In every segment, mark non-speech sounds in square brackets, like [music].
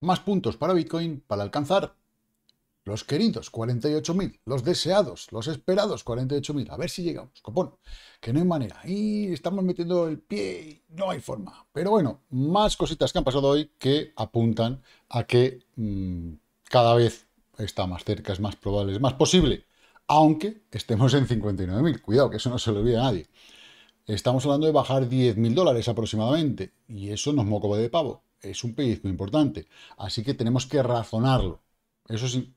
Más puntos para Bitcoin para alcanzar los queridos 48.000, los deseados, los esperados 48.000. A ver si llegamos, copón. Que no hay manera. Y estamos metiendo el pie y no hay forma. Pero bueno, más cositas que han pasado hoy que apuntan a que mm, cada vez está más cerca, es más probable, es más posible. Aunque estemos en 59.000. Cuidado, que eso no se lo olvida a nadie. Estamos hablando de bajar 10.000 dólares aproximadamente. Y eso nos moco de pavo es un pellizco importante. Así que tenemos que razonarlo. Eso sí.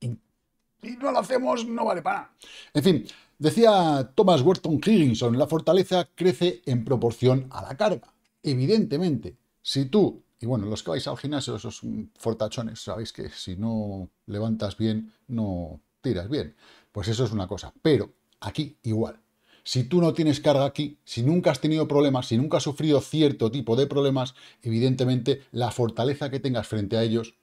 Y no lo hacemos, no vale para En fin, decía Thomas Wharton Higginson, la fortaleza crece en proporción a la carga. Evidentemente, si tú, y bueno, los que vais al gimnasio, esos fortachones, sabéis que si no levantas bien, no tiras bien. Pues eso es una cosa. Pero aquí igual, si tú no tienes carga aquí, si nunca has tenido problemas, si nunca has sufrido cierto tipo de problemas, evidentemente la fortaleza que tengas frente a ellos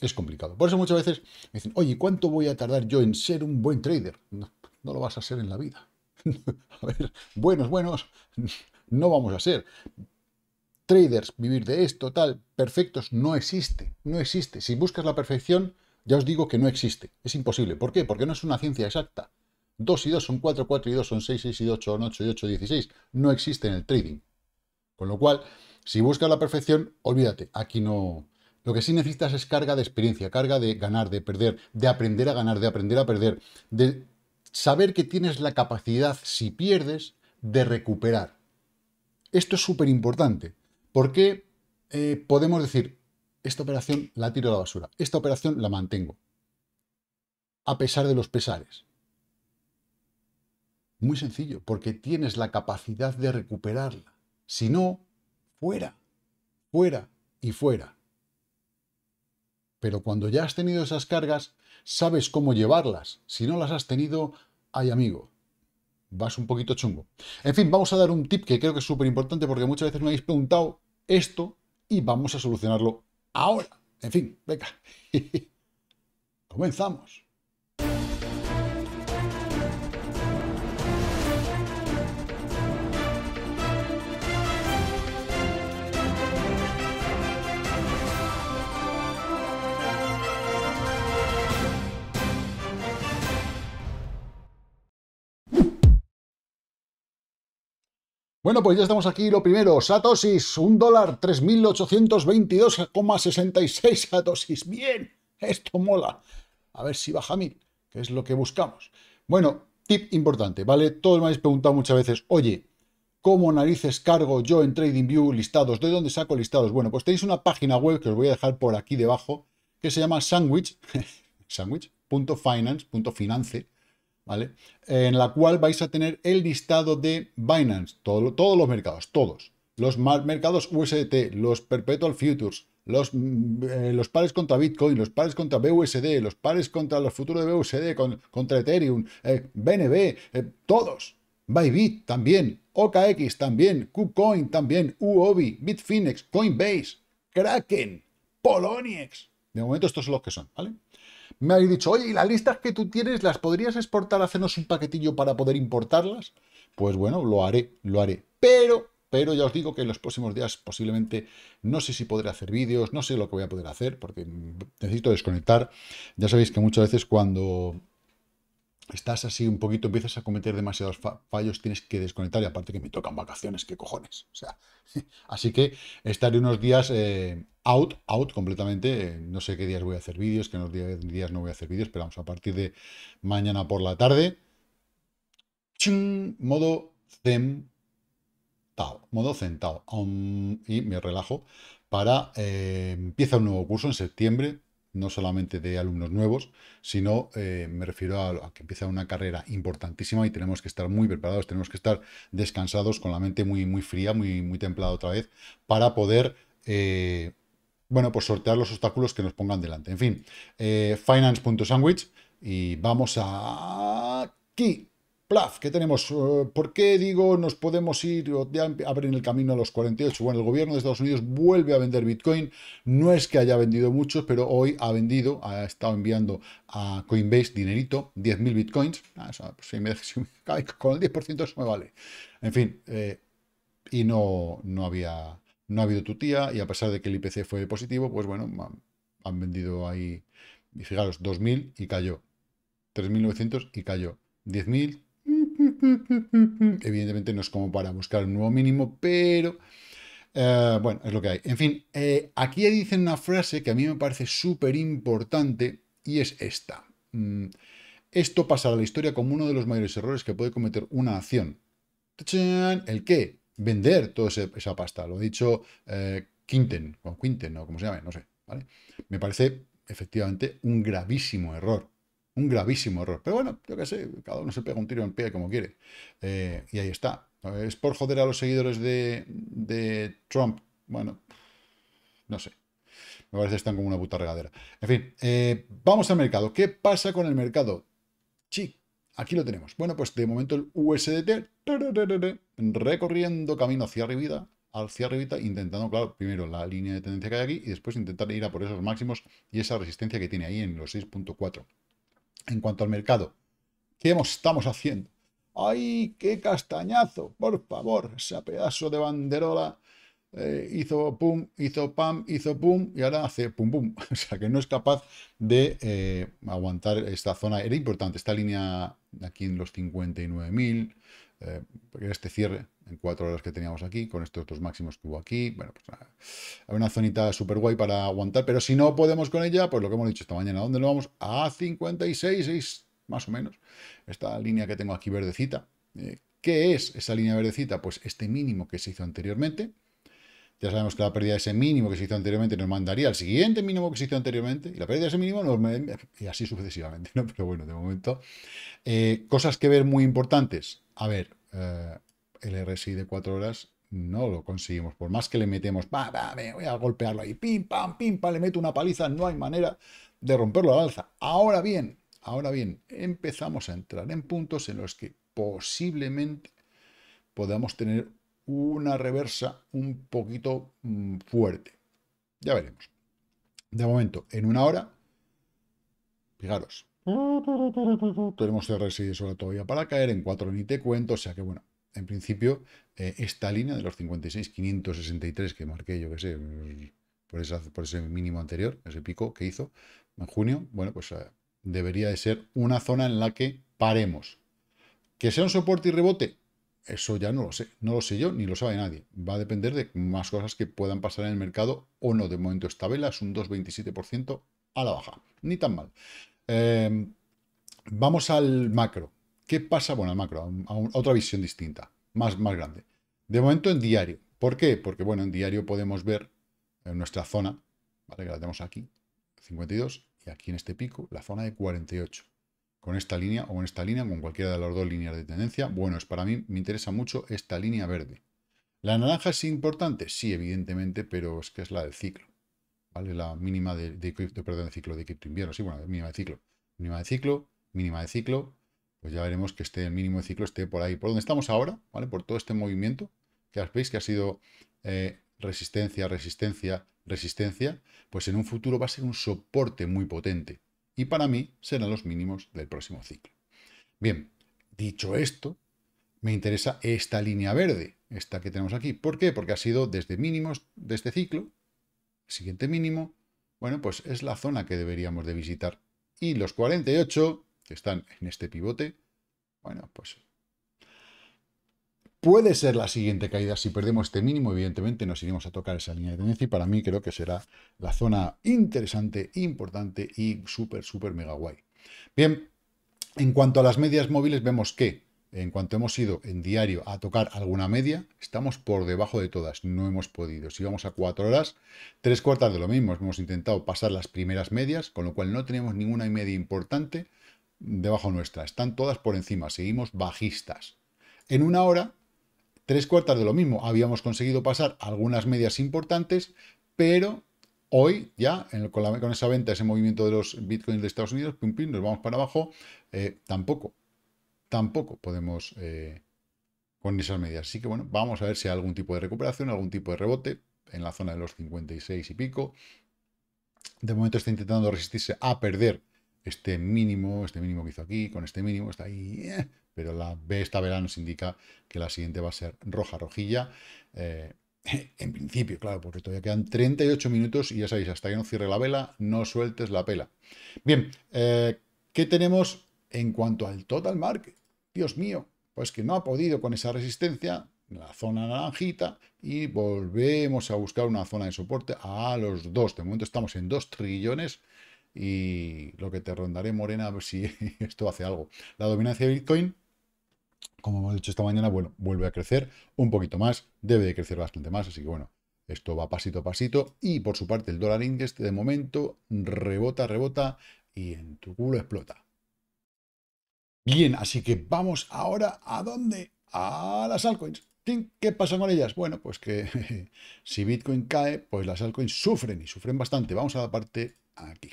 es complicado. Por eso muchas veces me dicen, oye, ¿cuánto voy a tardar yo en ser un buen trader? No, no lo vas a ser en la vida. [laughs] a ver, buenos, buenos, [laughs] no vamos a ser. Traders, vivir de esto, tal, perfectos, no existe, no existe. Si buscas la perfección, ya os digo que no existe, es imposible. ¿Por qué? Porque no es una ciencia exacta. 2 y 2 son 4, 4 y 2 son 6, 6 y 8, son 8 y 8 16. No existe en el trading. Con lo cual, si buscas la perfección, olvídate, aquí no... Lo que sí necesitas es carga de experiencia, carga de ganar, de perder, de aprender a ganar, de aprender a perder, de saber que tienes la capacidad, si pierdes, de recuperar. Esto es súper importante, porque eh, podemos decir, esta operación la tiro a la basura, esta operación la mantengo, a pesar de los pesares. Muy sencillo, porque tienes la capacidad de recuperarla. Si no, fuera, fuera y fuera. Pero cuando ya has tenido esas cargas, sabes cómo llevarlas. Si no las has tenido, ay amigo, vas un poquito chungo. En fin, vamos a dar un tip que creo que es súper importante porque muchas veces me habéis preguntado esto y vamos a solucionarlo ahora. En fin, venga. [laughs] Comenzamos. Bueno, pues ya estamos aquí. Lo primero, Satosis, un dólar, 3.822,66 Satosis. Bien, esto mola. A ver si baja mil, que es lo que buscamos. Bueno, tip importante, ¿vale? Todos me habéis preguntado muchas veces, oye, ¿cómo narices cargo yo en TradingView listados? ¿De dónde saco listados? Bueno, pues tenéis una página web que os voy a dejar por aquí debajo, que se llama sandwich, [laughs] sandwich.finance.finance, ¿vale? En la cual vais a tener el listado de Binance, todos los mercados, todos. Los mercados USDT, los Perpetual Futures, los, eh, los, pares contra Bitcoin, los pares contra BUSD, los pares contra los futuros de BUSD, contra Ethereum, BNB, eh, eh, todos. Bybit también, OKX también, KuCoin también, UOBI, Bitfinex, Coinbase, Kraken, Poloniex. De momento estos son los que son, ¿vale? me habéis dicho, oye, ¿y las listas que tú tienes las podrías exportar, hacernos un paquetillo para poder importarlas? Pues bueno, lo haré, lo haré. Pero, pero ya os digo que en los próximos días posiblemente no sé si podré hacer vídeos, no sé lo que voy a poder hacer, porque necesito desconectar. Ya sabéis que muchas veces cuando estás así un poquito, empiezas a cometer demasiados fallos, tienes que desconectar y aparte que me tocan vacaciones, qué cojones. O sea, [laughs] así que estaré unos días eh, out, out completamente, eh, no sé qué días voy a hacer vídeos, qué días no voy a hacer vídeos, pero vamos, a partir de mañana por la tarde, modo zen modo zen y me relajo para, eh, empieza un nuevo curso en septiembre, no solamente de alumnos nuevos, sino eh, me refiero a, que empieza una carrera importantísima y tenemos que estar muy preparados, tenemos que estar descansados, con la mente muy, muy fría, muy, muy templada otra vez, para poder... Eh, bueno, pues sortear los obstáculos que nos pongan delante. En fin, eh, finance.sandwich y vamos a aquí que tenemos? Eh, ¿Por qué digo nos podemos ir o abren el camino a los 48? Bueno, el gobierno de Estados Unidos vuelve a vender Bitcoin. No es que haya vendido muchos, pero hoy ha vendido, ha estado enviando a Coinbase dinerito, 10.000 Bitcoins. Ah, pues si me, [laughs] con el 10% eso me vale. En fin, eh, y no, no había... No ha habido tutía y a pesar de que el IPC fue positivo, pues bueno, han vendido ahí, y fijaros, 2.000 y cayó, 3.900 y cayó, 10.000, [laughs] Evidentemente no es como para buscar un nuevo mínimo, pero eh, bueno, es lo que hay. En fin, eh, aquí dicen una frase que a mí me parece súper importante y es esta. Mm, esto pasará a la historia como uno de los mayores errores que puede cometer una acción. ¿El qué? Vender toda esa pasta. Lo ha dicho eh, Quinten, o Quinten, o como se llame, no sé. Me parece efectivamente un gravísimo error un gravísimo error. Pero bueno, yo qué sé, cada uno se pega un tiro en pie como quiere. Eh, y ahí está. Es por joder a los seguidores de, Trump. Bueno, no sé. Me parece que están como una puta regadera. En fin, eh, vamos al mercado. ¿Qué pasa con el mercado? Sí, aquí lo tenemos. Bueno, pues de momento el USDT recorriendo camino hacia arriba, hacia arriba, intentando, claro, primero la línea de tendencia que hay aquí y después intentar ir a por esos máximos y esa resistencia que tiene ahí en los 6.4 en cuanto al mercado. ¿Qué estamos haciendo? ¡Ay, qué castañazo! Por favor, ese pedazo de banderola eh, hizo pum, hizo pam, hizo pum y ahora hace pum pum. [laughs] O sea que no es capaz de eh, aguantar esta zona. Era importante esta línea aquí en los 59.000 eh, este cierre en cuatro horas que teníamos aquí, con estos dos máximos que hubo aquí. Bueno, pues hay una zonita súper guay para aguantar, pero si no podemos con ella, pues lo que hemos dicho esta mañana, ¿dónde lo vamos? A 56, 6, más o menos. Esta línea que tengo aquí verdecita. Eh, ¿Qué es esa línea verdecita? Pues este mínimo que se hizo anteriormente, ya sabemos que la pérdida de ese mínimo que se hizo anteriormente nos mandaría al siguiente mínimo que se hizo anteriormente y la pérdida de ese mínimo nos... y así sucesivamente, ¿no? [laughs] Pero bueno, de momento. Eh, cosas que ver muy importantes. A ver, eh, el RSI de 4 horas no lo conseguimos. Por más que le metemos, va, voy a golpearlo ahí, pim, pam, pim, pam, le meto una paliza, no hay manera de romperlo la alza. Ahora bien, ahora bien, empezamos a entrar en puntos en los que posiblemente podamos tener una reversa un poquito mm, fuerte. Ya veremos. De momento, en una hora, fijaros, tenemos de sobre todavía para caer, en cuatro ni te cuento, o sea que bueno, en principio, eh, esta línea de los 56,563 que marqué, yo que sé, por, por ese mínimo anterior, ese pico que hizo en junio, bueno, pues eh, debería de ser una zona en la que paremos. ¿Que sea un soporte y rebote? Eso ya no lo sé, no lo sé yo ni lo sabe nadie. Va a depender de más cosas que puedan pasar en el mercado o no. De momento esta vela es un 2,27% a la baja, ni tan mal. Em, vamos al macro. ¿Qué pasa? Bueno, al macro, a, otra visión distinta, más, más grande. De momento en diario. ¿Por qué? Porque bueno, en diario podemos ver en nuestra zona, ¿vale? que la tenemos aquí, 52, y aquí en este pico, la zona de 48 con esta línea o con esta línea, con cualquiera de las dos líneas de tendencia. Bueno, es para mí, me interesa mucho esta línea verde. ¿La naranja es importante? Sí, evidentemente, pero es que es la del ciclo. ¿Vale? La mínima de, de, perdón, el ciclo de cripto invierno. Sí, bueno, mínima de ciclo. Mínima de ciclo, mínima de ciclo. Pues ya veremos que esté el mínimo de ciclo esté por ahí, por donde estamos ahora, ¿vale? Por todo este movimiento que veis que ha sido eh, resistencia, resistencia, resistencia. Pues en un futuro va a ser un soporte muy potente y para mí serán los mínimos del próximo ciclo. Bien, dicho esto, me interesa esta línea verde, esta que tenemos aquí. ¿Por qué? Porque ha sido desde mínimos de este ciclo, siguiente mínimo, bueno, pues es la zona que deberíamos de visitar. Y los 48, que están en este pivote, bueno, pues Puede ser la siguiente caída. Si perdemos este mínimo, evidentemente nos iremos a tocar esa línea de tendencia y para mí creo que será la zona interesante, importante y súper, súper mega guay. Bien, en cuanto a las medias móviles, vemos que en cuanto hemos ido en diario a tocar alguna media, estamos por debajo de todas, no hemos podido. Si vamos a cuatro horas, tres cuartas de lo mismo. Hemos intentado pasar las primeras medias, con lo cual no tenemos ninguna media importante debajo nuestra. Están todas por encima, seguimos bajistas. En una hora Tres cuartas de lo mismo. Habíamos conseguido pasar algunas medias importantes, pero hoy ya, con, esa venta, ese movimiento de los bitcoins de Estados Unidos, pum, nos vamos para abajo. Eh, tampoco, tampoco podemos eh, con esas medias. Así que bueno, vamos a ver si hay algún tipo de recuperación, algún tipo de rebote en la zona de los 56 y pico. De momento está intentando resistirse a perder este mínimo, este mínimo que hizo aquí, con este mínimo, está ahí, eh, pero la B esta vela nos indica que la siguiente va a ser roja, rojilla. Eh, [laughs] en principio, claro, porque todavía quedan 38 minutos y ya sabéis, hasta que no cierre la vela, no sueltes la pela. Bien, eh, ¿qué tenemos en cuanto al total market? Dios mío, pues que no ha podido con esa resistencia, la zona naranjita, y volvemos a buscar una zona de soporte a los dos, De momento estamos en dos trillones y lo que te rondaré, Morena, a ver si [laughs] esto hace algo. La dominancia de Bitcoin como hemos dicho esta mañana, bueno, vuelve a crecer un poquito más, debe de crecer bastante más, así que bueno, esto va pasito a pasito. Y por su parte, el dólar index de momento rebota, rebota y en tu culo explota. Bien, así que vamos ahora a dónde? A las altcoins. ¿Qué pasa con ellas? Bueno, pues que [laughs] si Bitcoin cae, pues las altcoins sufren y sufren bastante. Vamos a la parte aquí.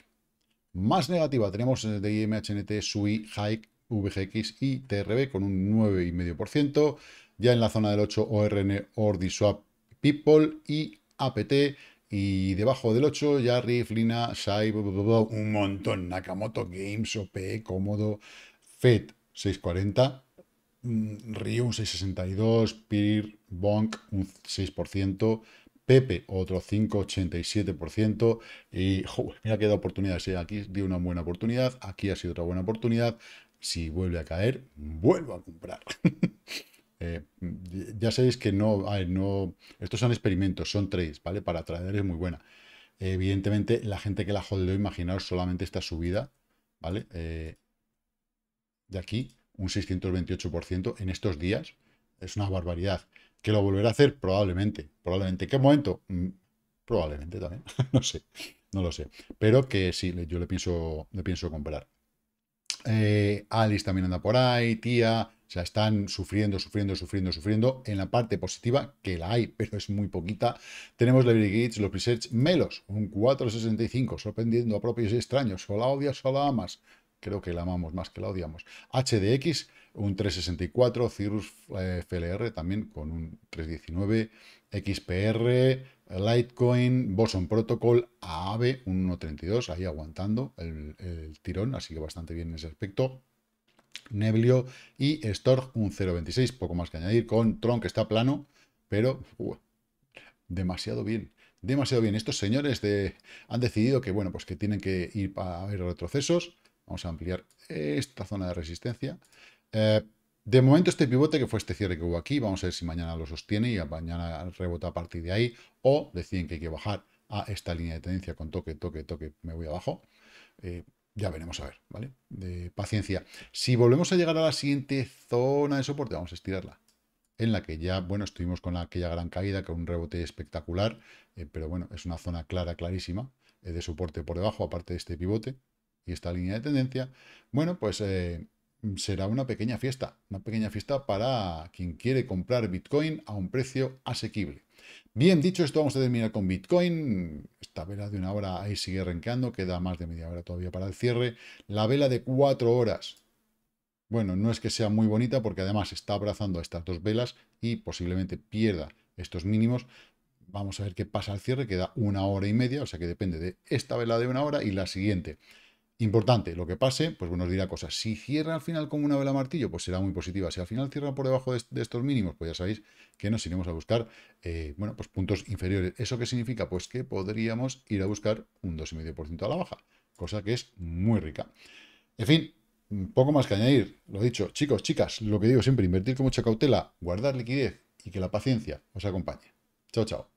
Más negativa tenemos de IMHNT, SUI, Hike, VGX y TRB con un 9,5%. Ya en la zona del 8, ORN, OrdiSwap, People y APT. Y debajo del 8, ya Riff, Lina, SAI, un montón. Nakamoto Games, OP, Cómodo, FED 640, Ryu un 662, Peer, Bonk un 6%. Pepe, otro 5,87%. Y mira que da oportunidades. Eh. Aquí dio una buena oportunidad. Aquí ha sido otra buena oportunidad si vuelve a caer, vuelvo a comprar. [laughs] Eh, ya sabéis que no, no, estos son experimentos, son trades, ¿vale? Para traer es muy buena. evidentemente, la gente que la holdeó, imaginaos solamente esta subida, ¿vale? Eh, de aquí, un 628% en estos días. Es una barbaridad. ¿Que lo volverá a hacer? Probablemente. Probablemente. ¿En qué momento? Mm, probablemente también. [laughs] no sé. No lo sé. Pero que sí, yo le pienso, le pienso comprar. Eh, Alice también anda por ahí, tía. O sea, están sufriendo, sufriendo, sufriendo, sufriendo en la parte positiva, que la hay, [laughs] pero es muy poquita. Tenemos la Gates, los presets, Melos, un 4,65, sorprendiendo a propios y extraños. O la odias o la amas. Creo que la amamos más que la odiamos. HDX, un 3,64. Cirrus eh, FLR también con un 3,19. XPR, Litecoin, Boson Protocol, ave un 1.32, ahí aguantando el, tirón, así que bastante bien en ese aspecto. Neblio y Storch un 0.26, poco más que añadir, con Tron que está plano, pero demasiado bien. Demasiado bien. Estos señores de, han decidido que, bueno, pues que tienen que ir a ver retrocesos. Vamos a ampliar esta zona de resistencia. Eh, de momento este pivote, que fue este cierre que hubo aquí, vamos a ver si mañana lo sostiene y mañana rebota a partir de ahí, o deciden que hay que bajar a esta línea de tendencia con toque, toque, toque, me voy abajo. Eh, ya veremos a ver, ¿vale? De paciencia. Si volvemos a llegar a la siguiente zona de soporte, vamos a estirarla. En la que ya, bueno, estuvimos con aquella gran caída, con un rebote espectacular, eh, pero bueno, es una zona clara, clarísima, eh, de soporte por debajo, aparte de este pivote y esta línea de tendencia. Bueno, pues Mm, será una pequeña fiesta, una pequeña fiesta para quien quiere comprar Bitcoin a un precio asequible. Bien dicho esto, vamos a terminar con Bitcoin. Esta vela de una hora ahí sigue renqueando, queda más de media hora todavía para el cierre. La vela de cuatro horas. Bueno, no es que sea muy bonita porque además está abrazando a estas dos velas y posiblemente pierda estos mínimos. Vamos a ver qué pasa al cierre, queda una hora y media, o sea que depende de esta vela de una hora y la siguiente. Importante, lo que pase, pues bueno, os dirá cosas. Si cierra al final con una vela martillo, pues será muy positiva. Si al final cierra por debajo de, estos mínimos, pues ya sabéis que nos iremos a buscar, eh, bueno, pues puntos inferiores. ¿Eso qué significa? Pues que podríamos ir a buscar un 2,5% a la baja, cosa que es muy rica. En fin, poco más que añadir. Lo dicho, chicos, chicas, lo que digo siempre, invertir con mucha cautela, guardar liquidez y que la paciencia os acompañe. Chao, chao.